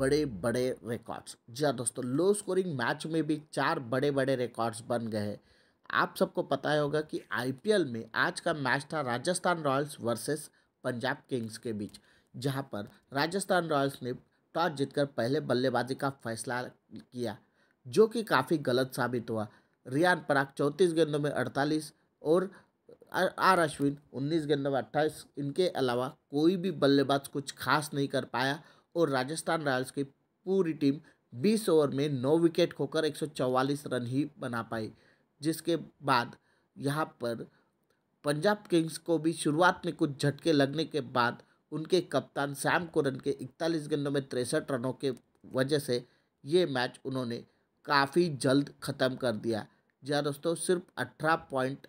बड़े बड़े रिकॉर्ड्स जी हाँ दोस्तों लो स्कोरिंग मैच में भी चार बड़े बड़े रिकॉर्ड्स बन गए आप सबको पता ही होगा कि आईपीएल में आज का मैच था Rajasthan Royals versus Punjab Kings के बीच जहां पर राजस्थान रॉयल्स ने टॉस जीतकर पहले बल्लेबाजी का फैसला किया जो कि काफ़ी गलत साबित हुआ रियान पराग चौंतीस गेंदों में अड़तालीस और आर अश्विन उन्नीस गेंदों में अट्ठाईस इनके अलावा कोई भी बल्लेबाज कुछ खास नहीं कर पाया और राजस्थान रॉयल्स की पूरी टीम 20 ओवर में नौ विकेट खोकर 144 रन ही बना पाई जिसके बाद यहाँ पर पंजाब किंग्स को भी शुरुआत में कुछ झटके लगने के बाद उनके कप्तान सैम कोरन के 41 गेंदों में तिरसठ रनों के वजह से ये मैच उन्होंने काफ़ी जल्द ख़त्म कर दिया जहाँ दोस्तों सिर्फ अठारह पॉइंट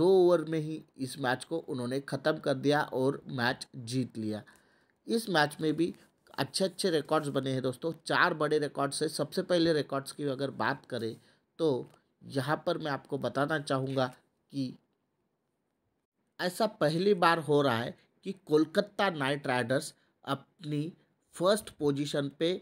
दो ओवर में ही इस मैच को उन्होंने ख़त्म कर दिया और मैच जीत लिया इस मैच में भी अच्छे अच्छे रिकॉर्ड्स बने हैं दोस्तों चार बड़े रिकॉर्ड्स से सबसे पहले रिकॉर्ड्स की अगर बात करें तो यहाँ पर मैं आपको बताना चाहूँगा कि ऐसा पहली बार हो रहा है कि कोलकाता नाइट राइडर्स अपनी फर्स्ट पोजीशन पे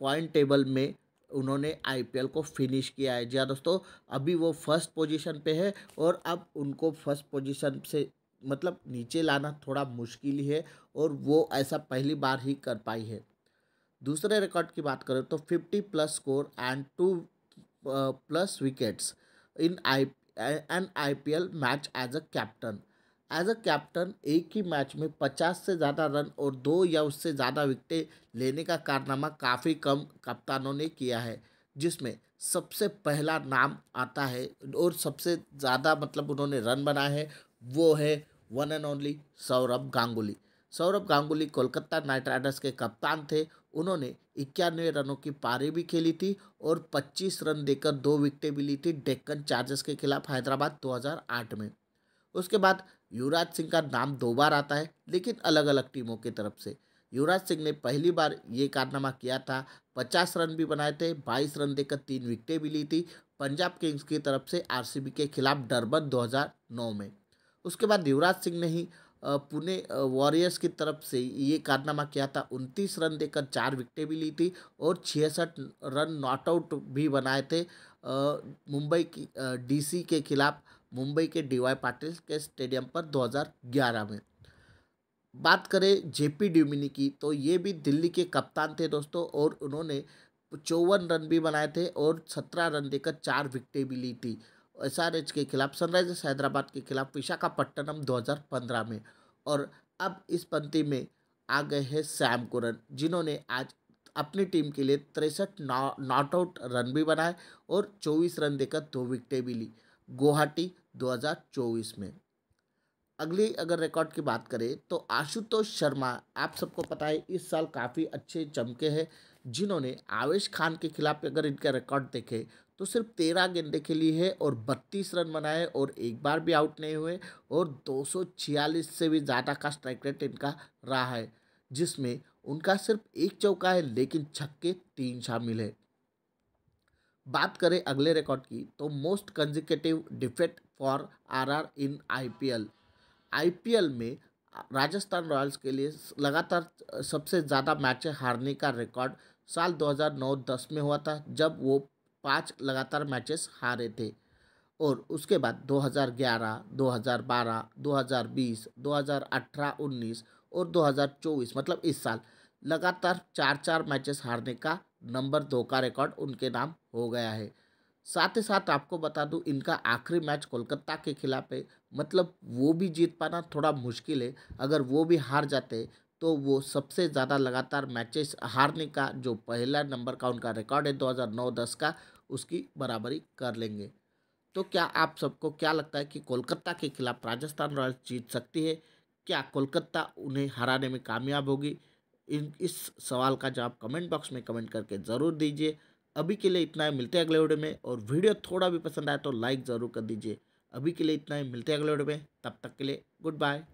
पॉइंट टेबल में उन्होंने आईपीएल को फिनिश किया है जी हाँ दोस्तों अभी वो फर्स्ट पोजीशन पे है और अब उनको फर्स्ट पोजीशन से मतलब नीचे लाना थोड़ा मुश्किल ही है और वो ऐसा पहली बार ही कर पाई है दूसरे रिकॉर्ड की बात करें तो fifty plus score and two plus wickets in I N I P L match as a captain as a captain एक ही मैच में पचास से ज़्यादा रन और दो या उससे ज़्यादा विकटें लेने का कारनामा काफ़ी कम कप्तानों ने किया है जिसमें सबसे पहला नाम आता है और सबसे ज़्यादा मतलब उन्होंने रन बनाए हैं वो है one and only Saurav Ganguly Saurav Ganguly Kolkata Knight Riders के कप्तान थे उन्होंने इक्यानवे रनों की पारी भी खेली थी और 25 रन देकर दो विकटें भी ली थी डेक्कन चार्जर्स के खिलाफ हैदराबाद 2008 में उसके बाद युवराज सिंह का नाम दो बार आता है लेकिन अलग अलग टीमों की तरफ से युवराज सिंह ने पहली बार ये कारनामा किया था पचास रन भी बनाए थे बाईस रन देकर तीन विकटें भी ली थी पंजाब किंग्स की तरफ से आरसीबी के खिलाफ डरबन 2009 में उसके बाद युवराज सिंह ने ही पुणे वॉरियर्स की तरफ से ये कारनामा किया था उनतीस रन देकर चार विकटें भी ली थी और छियासठ रन नॉट आउट भी बनाए थे मुंबई की डीसी के खिलाफ मुंबई के डीवाई पाटिल के स्टेडियम पर 2011 में बात करें जेपी ड्यूमिनी की तो ये भी दिल्ली के कप्तान थे दोस्तों और उन्होंने चौवन रन भी बनाए थे और सत्रह रन देकर चार विकटें भी ली थी एच के खिलाफ सनराइजर्स हैदराबाद के खिलाफ विशाखापट्टनम 2015 में और अब इस पंक्ति में आ गए हैं सैम कुरन जिन्होंने आज अपनी टीम के लिए तिरसठ नॉट आउट रन भी बनाए और 24 रन देकर दो विकटें भी ली गुवाहाटी 2024 में अगली अगर रिकॉर्ड की बात करें तो आशुतोष शर्मा आप सबको पता है इस साल काफ़ी अच्छे चमके हैं जिन्होंने आवेश खान के खिलाफ अगर इनका रिकॉर्ड देखे तो सिर्फ तेरह गेंदे खेली है और बत्तीस रन बनाए और एक बार भी आउट नहीं हुए और छियालीस से भी ज़्यादा का स्ट्राइक रेट इनका रहा है जिसमें उनका सिर्फ एक चौका है लेकिन छक्के तीन शामिल है बात करें अगले रिकॉर्ड की तो most consecutive defeat for RR in IPL IPL में राजस्थान रॉयल्स के लिए लगातार सबसे ज़्यादा मैचें हारने का रिकॉर्ड साल 2009-10 में हुआ था जब वो पाँच लगातार मैचेस हारे थे और उसके बाद 2011, 2012, 2020, 2018, 19 और 2024 मतलब इस साल लगातार चार चार मैचेस हारने का नंबर दो का रिकॉर्ड उनके नाम हो गया है साथ ही साथ आपको बता दूं इनका आखिरी मैच कोलकाता के खिलाफ है मतलब वो भी जीत पाना थोड़ा मुश्किल है अगर वो भी हार जाते तो वो सबसे ज़्यादा लगातार मैचेस हारने का जो पहला नंबर का उनका रिकॉर्ड है 2009-10 का उसकी बराबरी कर लेंगे तो क्या आप सबको क्या लगता है कि कोलकाता के खिलाफ राजस्थान रॉयल्स जीत सकती है क्या कोलकाता उन्हें हराने में कामयाब होगी इन इस सवाल का जवाब कमेंट बॉक्स में कमेंट करके ज़रूर दीजिए अभी के लिए इतना ही मिलते हैं अगले वीडियो में और वीडियो थोड़ा भी पसंद आए तो लाइक ज़रूर कर दीजिए अभी के लिए इतना ही मिलते हैं अगले वीडियो में तब तक के लिए गुड बाय